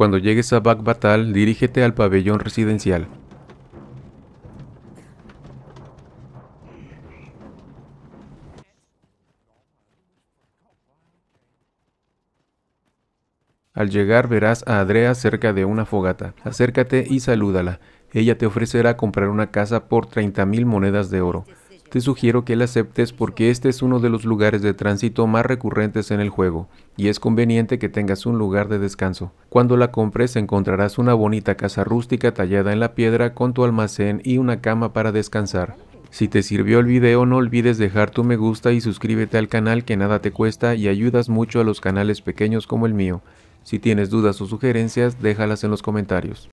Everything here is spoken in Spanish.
Cuando llegues a Batal, dirígete al pabellón residencial. Al llegar verás a Adrea cerca de una fogata. Acércate y salúdala. Ella te ofrecerá comprar una casa por 30.000 monedas de oro. Te sugiero que la aceptes porque este es uno de los lugares de tránsito más recurrentes en el juego, y es conveniente que tengas un lugar de descanso. Cuando la compres encontrarás una bonita casa rústica tallada en la piedra con tu almacén y una cama para descansar. Si te sirvió el video no olvides dejar tu me gusta y suscríbete al canal que nada te cuesta y ayudas mucho a los canales pequeños como el mío. Si tienes dudas o sugerencias déjalas en los comentarios.